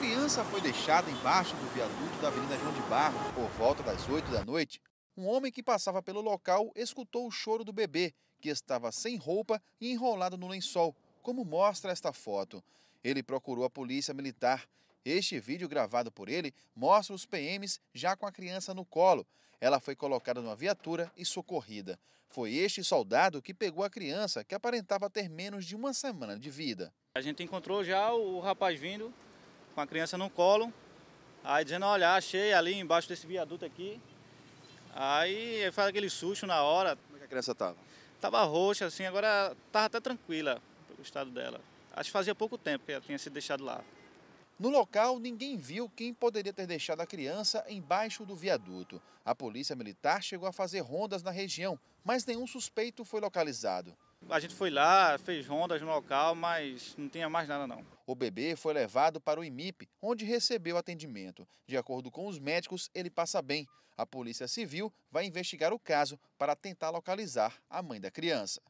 criança foi deixada embaixo do viaduto da Avenida João de Barro por volta das 8 da noite. Um homem que passava pelo local escutou o choro do bebê, que estava sem roupa e enrolado no lençol, como mostra esta foto. Ele procurou a polícia militar. Este vídeo gravado por ele mostra os PMs já com a criança no colo. Ela foi colocada numa viatura e socorrida. Foi este soldado que pegou a criança, que aparentava ter menos de uma semana de vida. A gente encontrou já o rapaz vindo com a criança no colo, aí dizendo, olha, achei ali embaixo desse viaduto aqui. Aí faz aquele susto na hora. Como é que a criança estava? Tava roxa, assim, agora estava até tranquila o estado dela. Acho que fazia pouco tempo que ela tinha sido deixado lá. No local, ninguém viu quem poderia ter deixado a criança embaixo do viaduto. A polícia militar chegou a fazer rondas na região, mas nenhum suspeito foi localizado. A gente foi lá, fez rondas no local, mas não tinha mais nada não. O bebê foi levado para o IMIP, onde recebeu atendimento. De acordo com os médicos, ele passa bem. A Polícia Civil vai investigar o caso para tentar localizar a mãe da criança.